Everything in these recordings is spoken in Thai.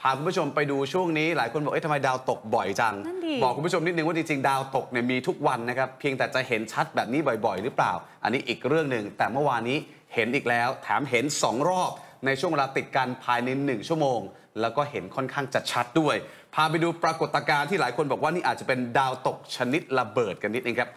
พาคุณผู้ชมไปดูช่วงนี้หลายคนบอกเอ๊ะทำไมดาวตกบ่อยจังบอกคุณผู้ชมนิดนึงว่าจริงๆดาวตกเนี่ยมีทุกวันนะครับเพียงแต่จะเห็นชัดแบบนี้บ่อย ๆ หรือเปล่า อันนี้อีกเรื่องหนึ่งแต่เมื่อวานนี้เห็นอีกแล้วแถมเห็น2รอบในช่วงเวลาติดกันภายใน1ชั่วโมง แล้วก็เห็นค่อนข้างจะชัดด้วยพาไปดูปรากฏการณ์ที่หลายคนบอกว่านี่อาจจะเป็นดาวตกชนิดระเบิดกันนิดนึงครับ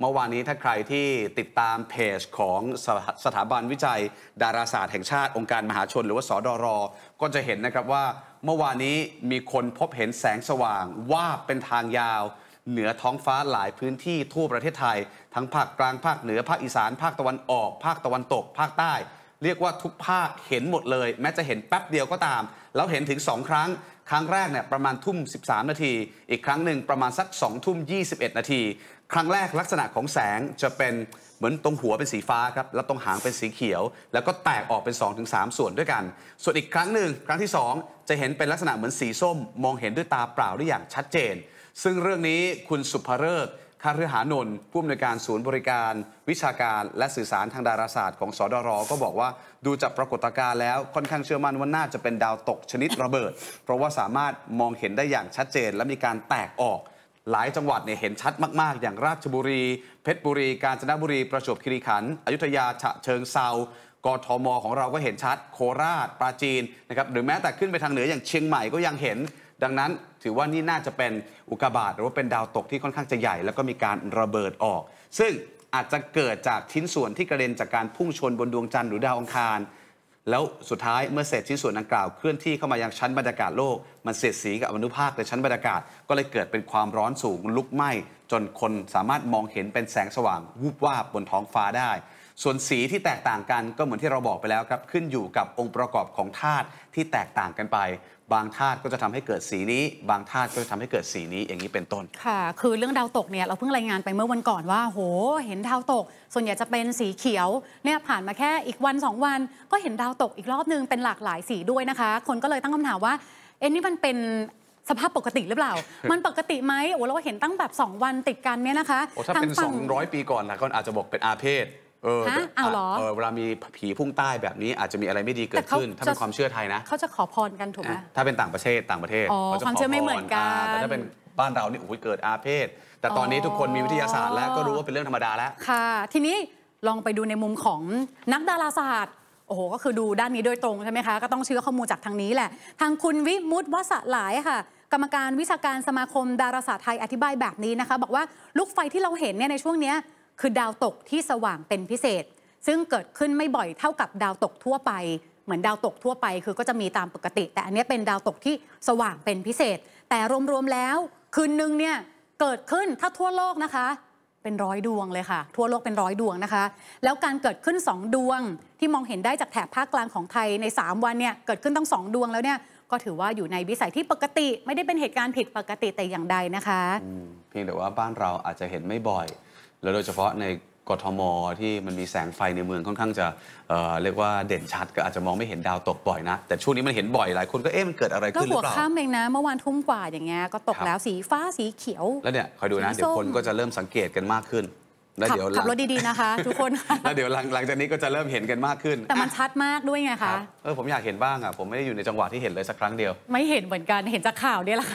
เมื่อวานนี้ถ้าใครที่ติดตามเพจของสสถาบันวิจัยดาราศาสตร์แห่งชาติองค์การมหาชนหรือว่าสอดอรอ ก็จะเห็นนะครับว่าเมื่อวานนี้มีคนพบเห็นแสงสว่างว่าเป็นทางยาว เหนือท้องฟ้าหลายพื้นที่ทั่วประเทศไทย ทั้งภาคกลางภาคเหนือภาคอีสานภาคตะวันออก ภาคตะวันตก ภาคใต้เรียกว่าทุกภาคเห็นหมดเลย แม้จะเห็นแป๊บเดียวก็ตาม แล้วเห็นถึง 2 ครั้ง ครั้งแรกเนี่ยประมาณทุ่ม 13 นาที อีกครั้งหนึ่งประมาณสัก2ทุ่ม 21 นาที ครั้งแรกลักษณะของแสงจะเป็นเหมือนตรงหัวเป็นสีฟ้าครับแล้วตรงหางเป็นสีเขียว แล้วก็แตกออกเป็น2งสส่วนด้วยกัน ส่วนอีกครั้งหนึ่งครั้งที่2จะเห็นเป็นลักษณะเหมือนสีส้มมองเห็นด้วยตาเปล่าได้อย่างชัดเจน ซึ่งเรื่องนี้คุณสุภเริกษ์คารือหานนท์ผู้อำนวยการศูนย์บริการ วิชาการและสื่อสารทางดาราศาสตร์ของสอดรก็บอกว่าดูจากปรากฏการณ์แล้วค่อนข้างเชื่อมั่นว่าน่าจะเป็นดาวตกชนิดระเบิด เพราะว่าสามารถมองเห็นได้อย่างชัดเจนและมีการแตกออก หลายจังหวัดเนี่ยเห็นชัดมากๆ อย่างราชบุรี เพชรบุรีกาญจนบุรีประจวบคีรีขันธ์อยุธยาฉะเชิงเซากทมของเราก็เห็นชัด โคราช ปราจีนนะครับหรือแม้แต่ขึ้นไปทางเหนืออย่างเชียงใหม่ก็ยังเห็นดังนั้นถือว่านี่น่าจะเป็นอุกาบาตหรือว่าเป็นดาวตกที่ค่อนข้างจะใหญ่แล้วก็มีการระเบิดออก ซึ่งอาจจะเกิดจากชิ้นส่วนที่กระเด็นจากการพุ่งชนบนดวงจันทร์หรือดาวอังคารแล้วสุดท้ายเมื่อเศษชิ้นส่วนดังกล่าวเคลื่อนที่เข้ามายังชั้นบรรยากาศโลกมันเสียดสีกับอนุภาคในชั้นบรรยากาศก็เลยเกิดเป็นความร้อนสูงลุกไหม้จนคนสามารถมองเห็นเป็นแสงสว่างวูบวาบบนท้องฟ้าได้ส่วนสีที่แตกต่างกันก็เหมือนที่เราบอกไปแล้วครับขึ้นอยู่กับองค์ประกอบของธาตุที่แตกต่างกันไป บางธาตุก็จะทำให้เกิดสีนี้ บางธาตุก็จะทำให้เกิดสีนี้อย่างนี้เป็นต้น ค่ะ คือเรื่องดาวตกเนี่ยเราเพิ่งรายงานไปเมื่อวันก่อนว่า โหเห็นดาวตก ส่วนใหญ่จะเป็นสีเขียวเนี่ยผ่านมาแค่อีกวัน2วันก็เห็นดาวตกอีกรอบนึงเป็นหลากหลายสีด้วยนะคะ คนก็เลยตั้งคำถามว่า เอ็นนี่มันเป็นสภาพปกติหรือเปล่า มันปกติไหมโอ้เราเห็นตั้งแบบ2วันติดกันเนี่ยนะคะโอ้ถ้าเป็น200 ปีก่อนนะก็อาจจะบอกเป็นอาเพศเออเอาหรอเวลามีผีพุ่งใต้แบบนี้อาจจะมีอะไรไม่ดีเกิดขึ้นถ้าเป็นความเชื่อไทยนะเขาจะขอพรกันถูกไหมถ้าเป็นต่างประเทศต่างประเทศเขาจะขอพร แต่ถ้าเป็นบ้านเรานี่โอ้ยเกิดอาเพศ แต่ตอนนี้ทุกคนมีวิทยาศาสตร์แล้วก็รู้ว่าเป็นเรื่องธรรมดาแล้ว ค่ะทีนี้ลองไปดูในมุมของนักดาราศาสตร์ โอ้โหก็คือดูด้านนี้โดยตรงใช่ไหมคะก็ต้องเชื่อข้อมูลจากทางนี้แหละ ทางคุณวิมุตวสหลายค่ะ กรรมการวิชาการสมาคมดาราศาสตร์ไทยอธิบายแบบนี้นะคะบอกว่าลูกไฟที่เราเห็นเนี่ยในช่วงเนี้ยคือดาวตกที่สว่างเป็นพิเศษ ซึ่งเกิดขึ้นไม่บ่อยเท่ากับดาวตกทั่วไป เหมือนดาวตกทั่วไป คือก็จะมีตามปกติ แต่อันนี้เป็นดาวตกที่สว่างเป็นพิเศษ แต่รวมๆแล้วคืนนึงเนี่ยเกิดขึ้นถ้าทั่วโลกนะคะ เป็นร้อยดวงเลยค่ะทั่วโลกเป็นร้อยดวงนะคะ แล้วการเกิดขึ้น2ดวงที่มองเห็นได้จากแถบภาคกลางของไทยใน3วันเนี่ยเกิดขึ้นตั้ง2ดวงแล้วเนี่ยก็ถือว่าอยู่ในวิสัยที่ปกติ ไม่ได้เป็นเหตุการณ์ผิดปกติแต่อย่างใดนะคะเพียงแต่ว่าบ้านเราอาจจะเห็นไม่บ่อยแล้วโดยเฉพาะในกทมที่มันมีแสงไฟในเมืองค่อนข้างจะเเรียกว่าเด่นชัดก็อาจจะมองไม่เห็นดาวตกบ่อยนะ แต่ช่วงนี้มันเห็นบ่อยหลายคนก็เอ๊ะมันเกิดอะไรขึ้นหรือเปล่า ก็หัวข้ามเองนะเมื่อวานทุ่มกว่าอย่างเงี้ยก็ตกแล้วสีฟ้าสีเขียว แล้วเนี่ยคอยดูนะเดี๋ยวคนก็จะเริ่มสังเกตกันมากขึ้น แล้วเดี๋ยวขับรถดีๆนะคะ ทุกคนแล้วเดี๋ยวหลังหลังจากนี้ก็จะเริ่มเห็นกันมากขึ้นแต่มันชัดมากด้วยไงคะเออผมอยากเห็นบ้างอ่ะผมไม่ได้อยู่ในจังหวะที่เห็นเลยสักครั้งเดียวไม่เห็นเหมือนกันเห็นจากข่าวเนี่ยแหละ